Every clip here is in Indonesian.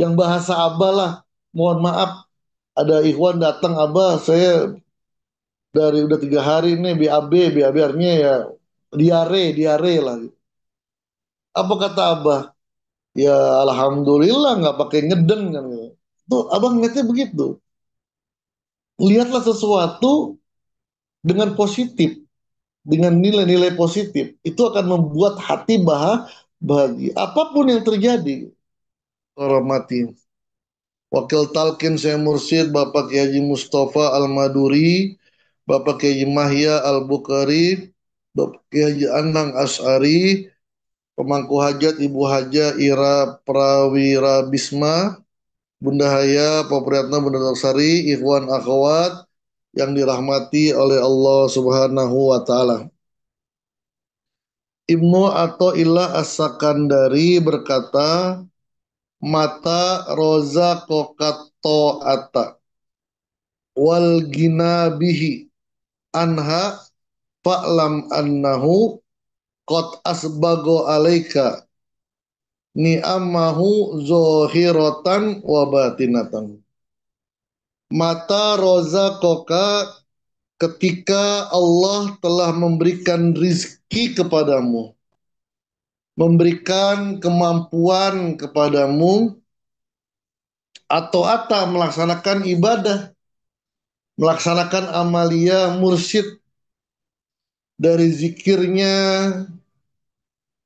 yang bahasa abah lah mohon maaf ada ikhwan datang abah saya dari udah tiga hari ini BAB BAB artinya ya diare diare lah apa kata abah ya alhamdulillah nggak pakai ngeden kan gitu. tuh abah ngeliatnya begitu lihatlah sesuatu dengan positif dengan nilai-nilai positif itu akan membuat hati bahagia apapun yang terjadi Ramati. Wakil Talkin saya Mursid Bapak Kiai Mustafa Al-Maduri, Bapak Kiai Mahya Al-Bukhari, Bapak Kiai Anang As'ari, pemangku hajat Ibu Haja Ira Prawira Bisma, Bunda Haya Popriyatna Bunda Sari, Ikhwan Akhwat yang dirahmati oleh Allah Subhanahu wa taala. Ibnu atau Ilah As-Sakandari berkata, mata roza kokato ata wal ginabihi anha fa'lam annahu qad asbago alaika ni'amahu zohiratan wa mata roza koka ketika Allah telah memberikan rizki kepadamu memberikan kemampuan kepadamu atau ata melaksanakan ibadah, melaksanakan amalia mursyid dari zikirnya,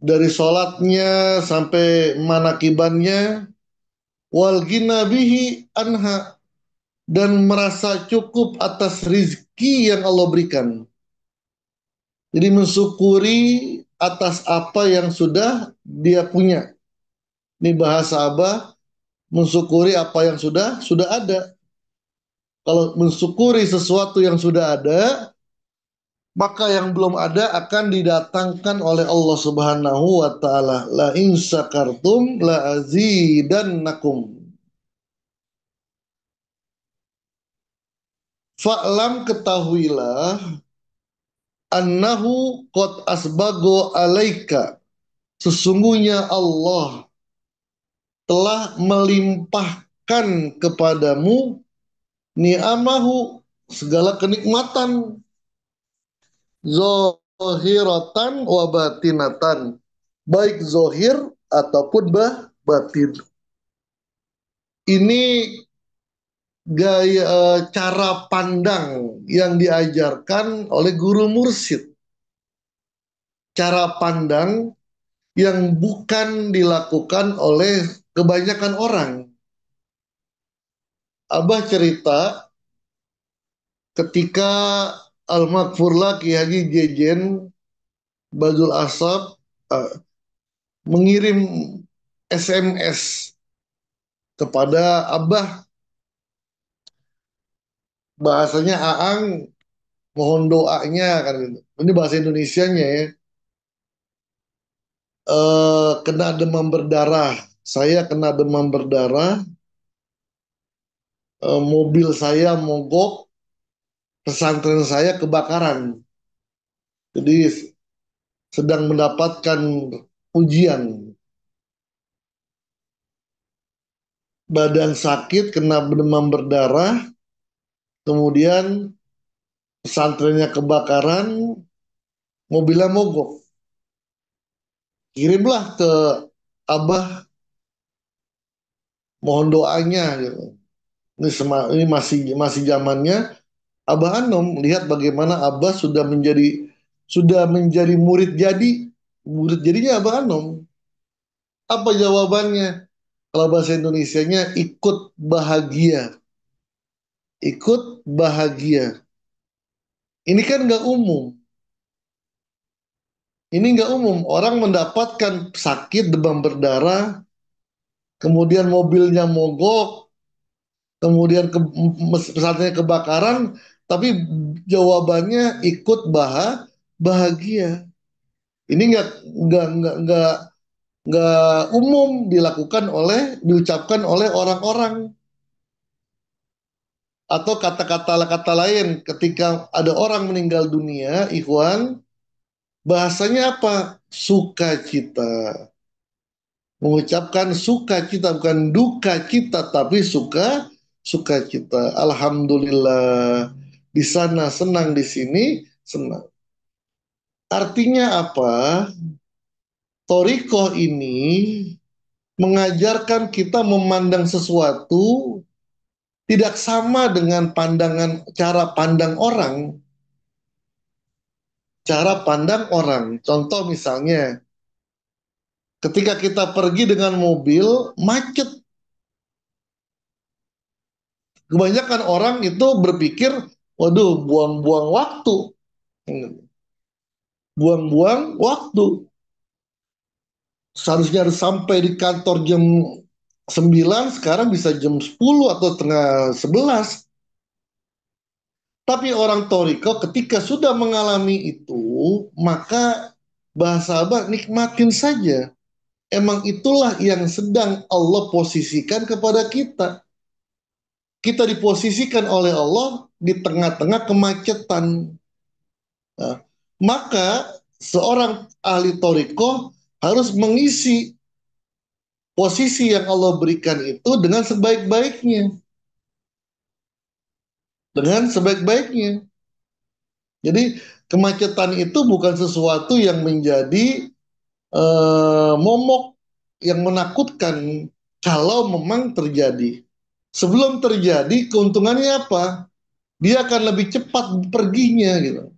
dari sholatnya sampai manakibannya, wal bihi anha dan merasa cukup atas rizki yang Allah berikan. Jadi mensyukuri atas apa yang sudah dia punya. Ini bahasa Abah mensyukuri apa yang sudah sudah ada. Kalau mensyukuri sesuatu yang sudah ada, maka yang belum ada akan didatangkan oleh Allah Subhanahu wa taala. La in syakartum la azidannakum. Fa'lam ketahuilah annahu qad asbago alaika sesungguhnya Allah telah melimpahkan kepadamu ni'amahu segala kenikmatan zohiratan wa batinatan baik zohir ataupun bah batin ini gaya eh, cara pandang yang diajarkan oleh guru mursid. Cara pandang yang bukan dilakukan oleh kebanyakan orang. Abah cerita ketika Al-Makfurlah Ki Haji Jejen Badul Asab uh, mengirim SMS kepada Abah bahasanya Aang mohon doanya kan gitu. Ini bahasa Indonesianya ya. E, kena demam berdarah, saya kena demam berdarah, e, mobil saya mogok, pesantren saya kebakaran. Jadi sedang mendapatkan ujian. Badan sakit, kena demam berdarah, kemudian pesantrennya kebakaran, mobilnya mogok. Kirimlah ke Abah mohon doanya gitu. Ini, sema, ini masih masih zamannya Abah Anom lihat bagaimana Abah sudah menjadi sudah menjadi murid jadi murid jadinya Abah Anom. Apa jawabannya? Kalau bahasa Indonesia nya ikut bahagia ikut bahagia. Ini kan nggak umum. Ini nggak umum. Orang mendapatkan sakit demam berdarah, kemudian mobilnya mogok, kemudian ke, kebakaran, tapi jawabannya ikut bah bahagia. Ini nggak nggak nggak nggak nggak umum dilakukan oleh diucapkan oleh orang-orang atau kata-kata kata lain ketika ada orang meninggal dunia, Ikhwan, bahasanya apa? Sukacita. Mengucapkan sukacita bukan duka cita tapi suka sukacita. Alhamdulillah. Di sana senang, di sini senang. Artinya apa? Toriko ini mengajarkan kita memandang sesuatu tidak sama dengan pandangan cara pandang orang cara pandang orang contoh misalnya ketika kita pergi dengan mobil macet kebanyakan orang itu berpikir waduh buang-buang waktu buang-buang waktu seharusnya harus sampai di kantor jam 9 sekarang bisa jam 10 atau tengah sebelas Tapi orang Toriko ketika sudah mengalami itu, maka bahasa abah nikmatin saja. Emang itulah yang sedang Allah posisikan kepada kita. Kita diposisikan oleh Allah di tengah-tengah kemacetan. Nah, maka seorang ahli Toriko harus mengisi posisi yang Allah berikan itu dengan sebaik-baiknya. Dengan sebaik-baiknya. Jadi kemacetan itu bukan sesuatu yang menjadi uh, momok yang menakutkan kalau memang terjadi. Sebelum terjadi keuntungannya apa? Dia akan lebih cepat perginya gitu.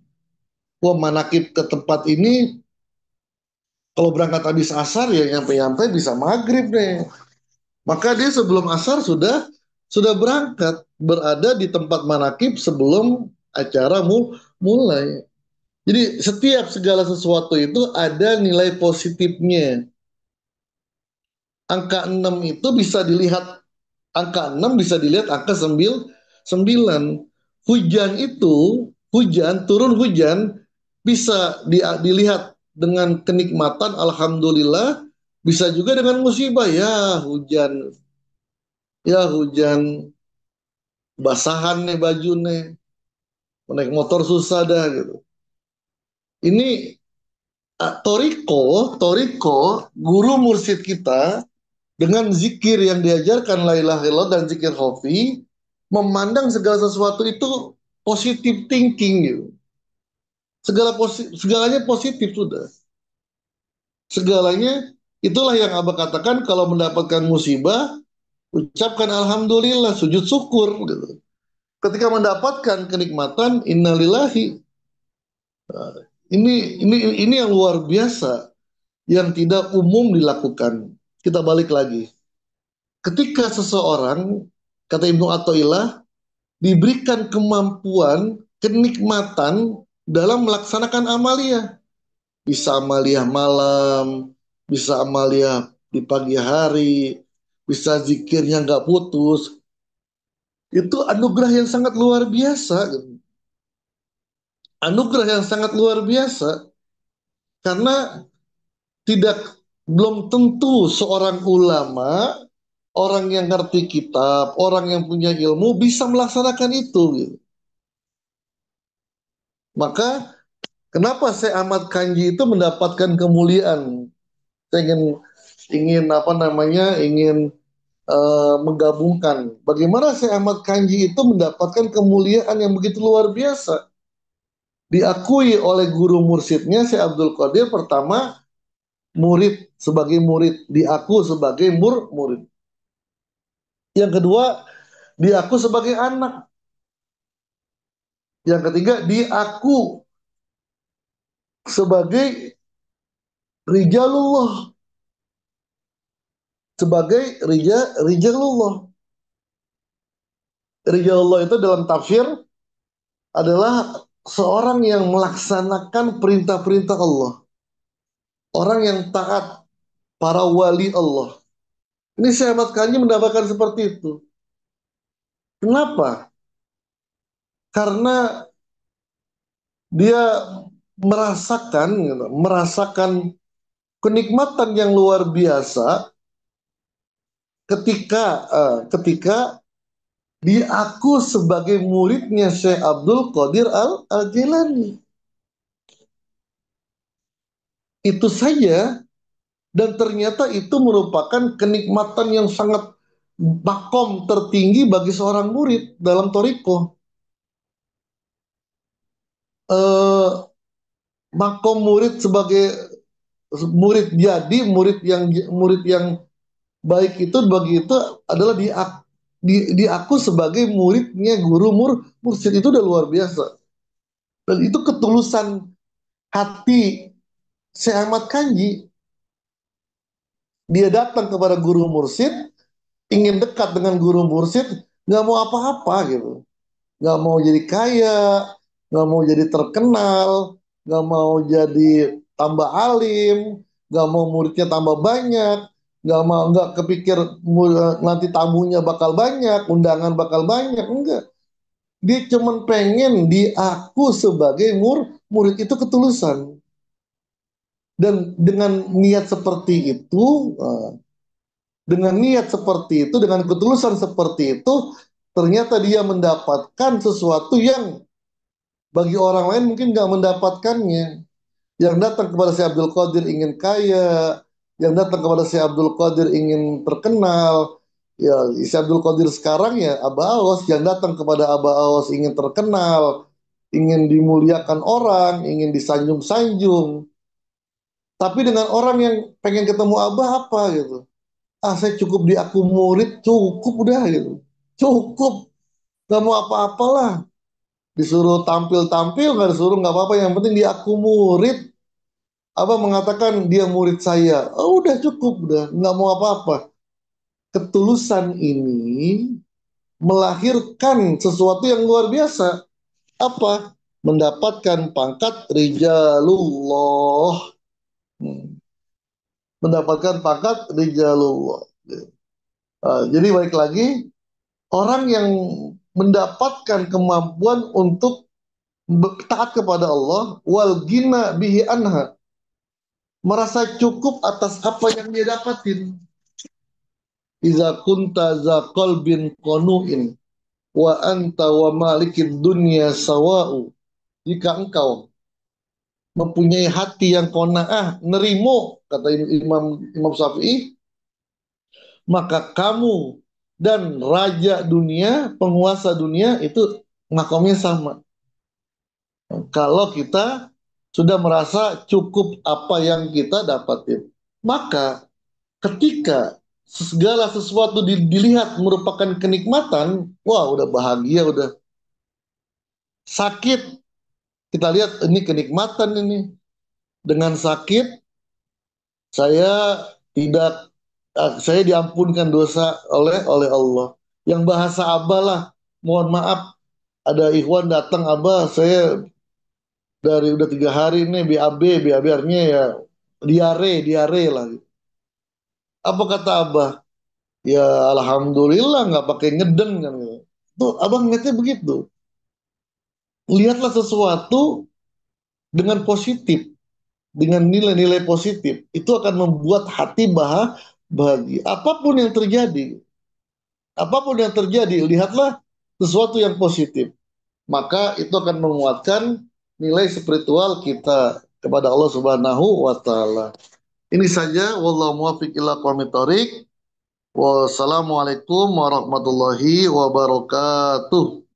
Wah manakib ke tempat ini kalau berangkat habis asar ya nyampe-nyampe bisa maghrib deh. Maka dia sebelum asar sudah sudah berangkat berada di tempat manakib sebelum acara mul mulai. Jadi setiap segala sesuatu itu ada nilai positifnya. Angka 6 itu bisa dilihat angka 6 bisa dilihat angka 9 Hujan itu, hujan turun hujan bisa di, dilihat dengan kenikmatan alhamdulillah bisa juga dengan musibah ya hujan ya hujan basahan nih baju nih naik motor susah dah gitu ini Toriko, Toriko, guru mursid kita dengan zikir yang diajarkan Lailah dan zikir Hofi, memandang segala sesuatu itu positive thinking gitu segala posi segalanya positif sudah segalanya itulah yang abah katakan kalau mendapatkan musibah ucapkan alhamdulillah sujud syukur gitu. ketika mendapatkan kenikmatan innalillahi eh, ini ini ini yang luar biasa yang tidak umum dilakukan kita balik lagi ketika seseorang kata Ibnu Athaillah diberikan kemampuan kenikmatan dalam melaksanakan amalia. Bisa amalia malam, bisa amalia di pagi hari, bisa zikirnya nggak putus. Itu anugerah yang sangat luar biasa. Anugerah yang sangat luar biasa. Karena tidak belum tentu seorang ulama, orang yang ngerti kitab, orang yang punya ilmu bisa melaksanakan itu. Gitu. Maka kenapa saya Ahmad Kanji itu mendapatkan kemuliaan? Saya ingin ingin apa namanya? ingin uh, menggabungkan bagaimana saya Ahmad Kanji itu mendapatkan kemuliaan yang begitu luar biasa. Diakui oleh guru mursidnya saya Abdul Qadir pertama murid sebagai murid, diaku sebagai mur murid. Yang kedua, diaku sebagai anak. Yang ketiga diaku sebagai rijalullah sebagai rija rijalullah. Rijalullah itu dalam tafsir adalah seorang yang melaksanakan perintah-perintah Allah. Orang yang taat para wali Allah. Ini saya amat mendapatkan seperti itu. Kenapa? karena dia merasakan gitu, merasakan kenikmatan yang luar biasa ketika uh, ketika diaku sebagai muridnya Syekh Abdul Qadir Al, Jilani. Itu saja dan ternyata itu merupakan kenikmatan yang sangat bakom tertinggi bagi seorang murid dalam toriko. Eh, makom murid sebagai murid jadi murid yang murid yang baik itu bagi itu adalah di, di, diaku sebagai muridnya guru mur, mursid itu udah luar biasa dan itu ketulusan hati Syekh Ahmad Kanji dia datang kepada guru mursid ingin dekat dengan guru mursid nggak mau apa-apa gitu nggak mau jadi kaya nggak mau jadi terkenal, nggak mau jadi tambah alim, nggak mau muridnya tambah banyak, nggak mau nggak kepikir nanti tamunya bakal banyak, undangan bakal banyak, enggak. Dia cuman pengen diaku sebagai mur, murid itu ketulusan. Dan dengan niat seperti itu, eh, dengan niat seperti itu, dengan ketulusan seperti itu, ternyata dia mendapatkan sesuatu yang bagi orang lain mungkin nggak mendapatkannya. Yang datang kepada si Abdul Qadir ingin kaya, yang datang kepada si Abdul Qadir ingin terkenal. Ya, si Abdul Qadir sekarang ya Aba Aos, yang datang kepada Aba Aos ingin terkenal, ingin dimuliakan orang, ingin disanjung-sanjung. Tapi dengan orang yang pengen ketemu Abah apa gitu. Ah saya cukup di murid, cukup udah gitu. Cukup. Gak mau apa-apalah disuruh tampil-tampil nggak disuruh nggak apa-apa yang penting dia aku murid apa mengatakan dia murid saya oh udah cukup udah nggak mau apa-apa ketulusan ini melahirkan sesuatu yang luar biasa apa mendapatkan pangkat rijalullah hmm. mendapatkan pangkat rijalullah nah, jadi baik lagi orang yang mendapatkan kemampuan untuk taat kepada Allah wal gina bihi anha merasa cukup atas apa yang dia dapatin iza kunta za qalbin qanu'in wa anta wa malikid dunya sawa'u jika engkau mempunyai hati yang kona'ah nerimo kata Imam Imam Syafi'i maka kamu dan raja dunia, penguasa dunia itu makomnya sama. Kalau kita sudah merasa cukup apa yang kita dapatin, maka ketika segala sesuatu dilihat merupakan kenikmatan, wah udah bahagia, udah sakit. Kita lihat ini kenikmatan ini. Dengan sakit, saya tidak Ah, saya diampunkan dosa oleh oleh Allah. Yang bahasa abah lah, mohon maaf ada ikhwan datang abah saya dari udah tiga hari ini BAB BAB artinya ya diare diare lah. Apa kata abah? Ya alhamdulillah nggak pakai ngedeng kan ya. Tuh abah ngeliatnya begitu. Lihatlah sesuatu dengan positif dengan nilai-nilai positif itu akan membuat hati bah bagi Apapun yang terjadi, apapun yang terjadi, lihatlah sesuatu yang positif. Maka itu akan menguatkan nilai spiritual kita kepada Allah Subhanahu wa taala. Ini saja wallahu muwaffiq ila Wassalamualaikum warahmatullahi wabarakatuh.